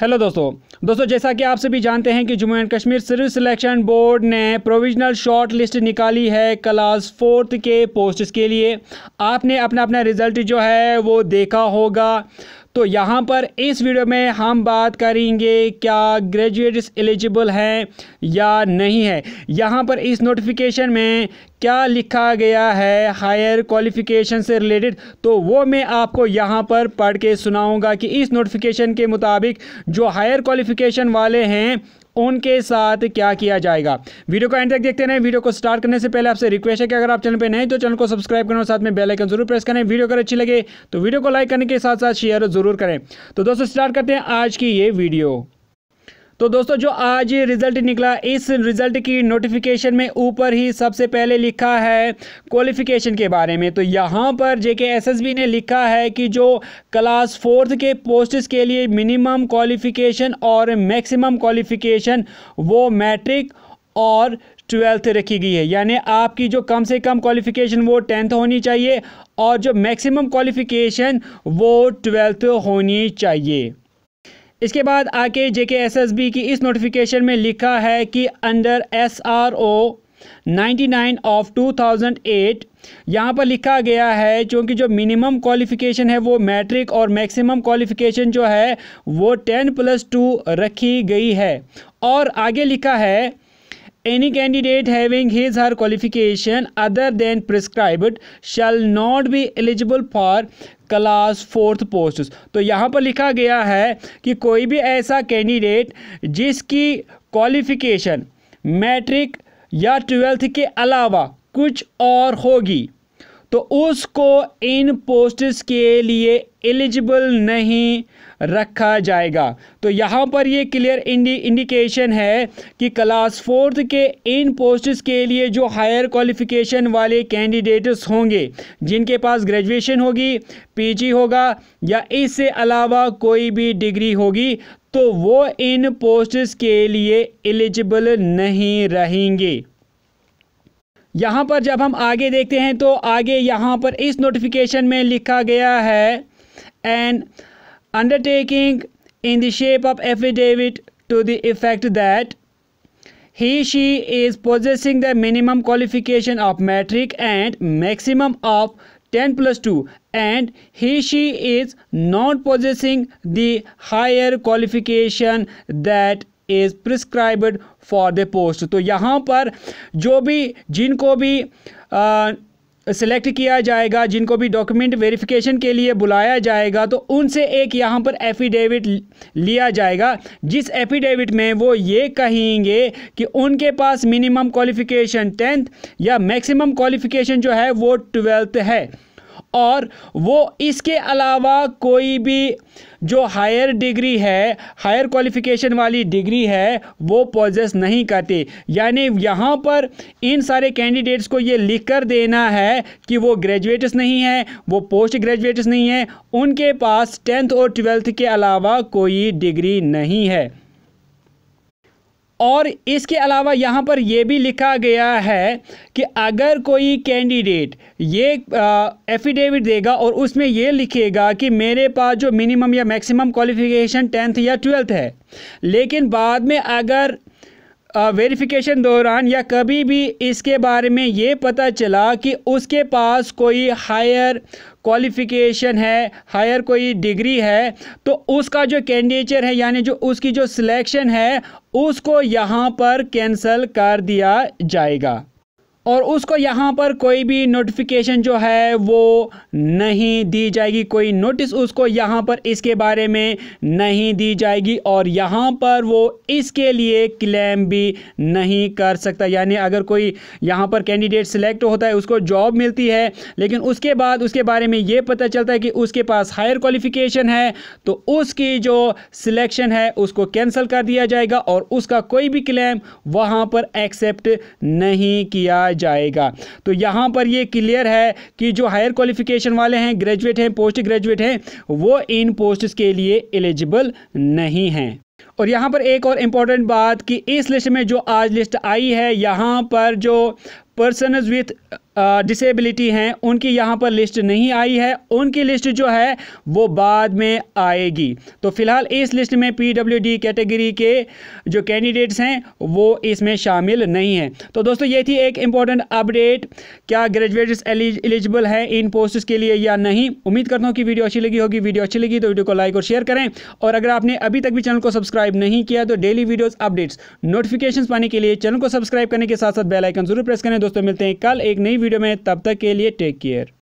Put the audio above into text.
hello दोस्तों दोस्तों जैसा कि आप सभी जानते हैं कि Jammu and Kashmir civil selection board ने प्रोविजनल शॉर्ट लिस्ट निकाली है क्लास फोर्थ के पोस्ट्स के लिए आपने अपना अपना रिज़ल्ट जो है वो देखा होगा तो यहाँ पर इस वीडियो में हम बात करेंगे क्या ग्रेजुएट्स एलिजिबल हैं या नहीं है यहाँ पर इस नोटिफिकेशन में क्या लिखा गया है हायर क्वालिफिकेशन से रिलेटेड तो वो मैं आपको यहाँ पर पढ़ के सुनाऊँगा कि इस नोटिफिकेशन के मुताबिक जो हायर क्वालिफिकेशन वाले हैं उनके साथ क्या किया जाएगा वीडियो को एंड तक देखते रहें वीडियो को स्टार्ट करने से पहले आपसे रिक्वेस्ट है कि अगर आप चैनल पर नहीं तो चैनल को सब्सक्राइब करें और साथ में बेलाइकन जरूर प्रेस करें वीडियो अगर अच्छी लगे तो वीडियो को लाइक करने के साथ साथ शेयर जरूर करें तो दोस्तों स्टार्ट करते हैं आज की ये वीडियो तो दोस्तों जो आज रिज़ल्ट निकला इस रिज़ल्ट की नोटिफिकेशन में ऊपर ही सबसे पहले लिखा है क्वालिफ़िकेशन के बारे में तो यहाँ पर जेके एसएसबी ने लिखा है कि जो क्लास फोर्थ के पोस्ट्स के लिए मिनिमम क्वालिफ़िकेशन और मैक्सिमम क्वालिफ़िकेशन वो मैट्रिक और ट्वेल्थ रखी गई है यानी आपकी जो कम से कम क्वालिफ़िकेशन वो टेंथ होनी चाहिए और जो मैक्सिमम क्वालिफ़िकेशन वो ट्वेल्थ होनी चाहिए इसके बाद आके जे के एस एस बी की इस नोटिफिकेशन में लिखा है कि under S R O ninety nine of two thousand eight यहाँ पर लिखा गया है क्योंकि जो मिनिमम क्वालिफ़िकेशन है वो मैट्रिक और मैक्सिमम क्वालिफ़िकेशन जो है वो टेन प्लस टू रखी गई है और आगे लिखा है any candidate having his or her qualification other than prescribed shall not be eligible for class fourth post तो यहाँ पर लिखा गया है कि कोई भी ऐसा कैंडिडेट जिसकी क्वालिफ़िकेशन मैट्रिक या ट्वेल्थ के अलावा कुछ और होगी तो उसको इन पोस्टस के लिए एलिजिबल नहीं रखा जाएगा तो यहाँ पर ये क्लियर इंडी इंडिकेशन है कि क्लास फोर्थ के इन पोस्ट के लिए जो हायर क्वालिफिकेशन वाले कैंडिडेट्स होंगे जिनके पास ग्रेजुएशन होगी पीजी होगा या इससे अलावा कोई भी डिग्री होगी तो वो इन पोस्टस के लिए एलिजिबल नहीं रहेंगे यहाँ पर जब हम आगे देखते हैं तो आगे यहाँ पर इस नोटिफिकेशन में लिखा गया है and undertaking in the shape of affidavit to the effect that he she is possessing the minimum qualification of matric and maximum of ten plus two and he she is not possessing the higher qualification that is prescribed for the post तो यहाँ पर जो भी जिनको भी select किया जाएगा जिनको भी डॉक्यूमेंट वेरिफिकेशन के लिए बुलाया जाएगा तो उनसे एक यहाँ पर एफिडेविट लिया जाएगा जिस एफिडेविट में वो ये कहेंगे कि उनके पास मिनिमम क्वालिफ़िकेशन टेंथ या मैक्सिमम क्वालिफ़िकेशन जो है वो ट्वेल्थ है और वो इसके अलावा कोई भी जो हायर डिग्री है हायर क्वालिफिकेशन वाली डिग्री है वो पोजेस नहीं करते यानी यहाँ पर इन सारे कैंडिडेट्स को ये लिख कर देना है कि वो ग्रेजुएट्स नहीं है वो पोस्ट ग्रेजुएट्स नहीं है उनके पास टेंथ और ट्वेल्थ के अलावा कोई डिग्री नहीं है और इसके अलावा यहाँ पर यह भी लिखा गया है कि अगर कोई कैंडिडेट ये एफिडेविट देगा और उसमें ये लिखेगा कि मेरे पास जो मिनिमम या मैक्सिमम क्वालिफिकेशन टेंथ या ट्वेल्थ है लेकिन बाद में अगर वेरिफिकेशन दौरान या कभी भी इसके बारे में ये पता चला कि उसके पास कोई हायर क्वालिफ़िकेशन है हायर कोई डिग्री है तो उसका जो कैंडिडेचर है यानी जो उसकी जो सिलेक्शन है उसको यहाँ पर कैंसिल कर दिया जाएगा और उसको यहाँ पर कोई भी नोटिफिकेशन जो है वो नहीं दी जाएगी कोई नोटिस उसको यहाँ पर इसके बारे में नहीं दी जाएगी और यहाँ पर वो इसके लिए क्लेम भी नहीं कर सकता यानी अगर कोई यहाँ पर कैंडिडेट सिलेक्ट होता है उसको जॉब मिलती है लेकिन उसके बाद उसके बारे में ये पता चलता है कि उसके पास हायर क्वालिफिकेशन है तो उसकी जो सिलेक्शन है उसको कैंसिल कर दिया जाएगा और उसका कोई भी क्लेम वहाँ पर एक्सेप्ट नहीं किया किया जाएगा तो यहाँ पर ये क्लियर है कि जो हायर क्वालिफिकेशन वाले हैं ग्रेजुएट हैं पोस्ट ग्रेजुएट हैं वो इन पोस्ट के लिए एलिजिबल नहीं हैं और यहाँ पर एक और इम्पॉर्टेंट बात कि इस लिस्ट में जो आज लिस्ट आई है यहाँ पर जो पर्सनज विथ डिसेबिलिटी हैं उनकी यहाँ पर लिस्ट नहीं आई है उनकी लिस्ट जो है वो बाद में आएगी तो फिलहाल इस लिस्ट में पीडब्ल्यूडी कैटेगरी के जो कैंडिडेट्स हैं वो इसमें शामिल नहीं हैं तो दोस्तों ये थी एक इम्पॉर्टेंट अपडेट क्या ग्रेजुएट्स एलिजिबल है इन पोस्ट के लिए या नहीं उम्मीद करता हूँ कि वीडियो अच्छी लगी होगी वीडियो अच्छी लगी तो वीडियो को लाइक और शेयर करें और अगर आपने अभी तक भी चैनल को सब्सक्राइब नहीं किया तो डेली वीडियोज़ अपडेट्स नोटिफिकेशन पाने के लिए चैनल को सब्सक्राइब करने के साथ साथ बेलाइकन जरूर प्रेस करें दोस्तों मिलते हैं कल एक नई वीडियो में तब तक के लिए टेक केयर